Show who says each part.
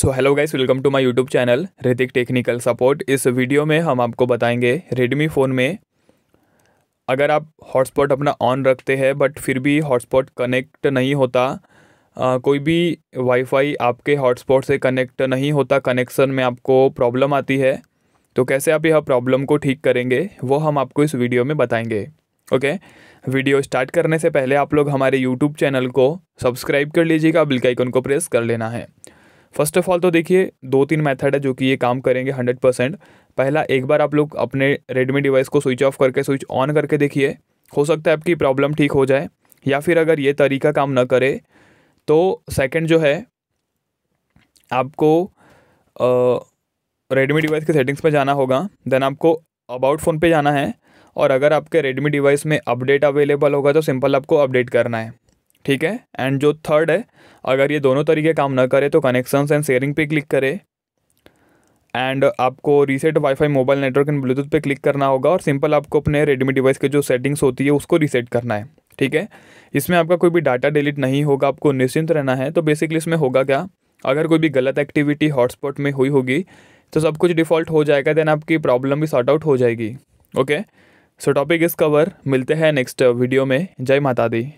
Speaker 1: So hello guys welcome to my YouTube channel Ritik technical support इस video में हम आपको बताएंगे रेडमी फ़ोन में अगर आप हॉटस्पॉट अपना ऑन रखते हैं बट फिर भी हॉटस्पॉट कनेक्ट नहीं होता आ, कोई भी वाईफाई आपके हॉटस्पॉट से कनेक्ट नहीं होता कनेक्शन में आपको प्रॉब्लम आती है तो कैसे आप यह प्रॉब्लम को ठीक करेंगे वो हम आपको इस वीडियो में बताएंगे ओके okay? वीडियो स्टार्ट करने से पहले आप लोग हमारे यूट्यूब चैनल को सब्सक्राइब कर लीजिएगा बिल्कुल आइकन को प्रेस कर लेना है फर्स्ट ऑफ ऑल तो देखिए दो तीन मेथड है जो कि ये काम करेंगे हंड्रेड परसेंट पहला एक बार आप लोग अपने रेडमी डिवाइस को स्विच ऑफ करके स्विच ऑन करके देखिए हो सकता है आपकी प्रॉब्लम ठीक हो जाए या फिर अगर ये तरीका काम ना करे तो सेकंड जो है आपको रेडमी डिवाइस के सेटिंग्स पर जाना होगा देन आपको अबाउट फ़ोन पे जाना है और अगर आपके रेडमी डिवाइस में अपडेट अवेलेबल होगा तो सिंपल आपको अपडेट करना है ठीक है एंड जो थर्ड है अगर ये दोनों तरीके काम ना करे तो कनेक्शंस एंड शेयरिंग पे क्लिक करें एंड आपको reset wifi mobile network and Bluetooth पे क्लिक करना होगा और सिंपल आपको अपने रेडमी डिवाइस के जो सेटिंग्स होती है उसको रीसेट करना है ठीक है इसमें आपका कोई भी डाटा डिलीट नहीं होगा आपको निश्चिंत रहना है तो बेसिकली इसमें होगा क्या अगर कोई भी गलत एक्टिविटी हॉटस्पॉट में हुई होगी तो सब कुछ डिफ़ॉल्ट हो जाएगा देन आपकी प्रॉब्लम भी सॉर्ट आउट हो जाएगी okay so topic is cover मिलते हैं नेक्स्ट वीडियो में जय माता दी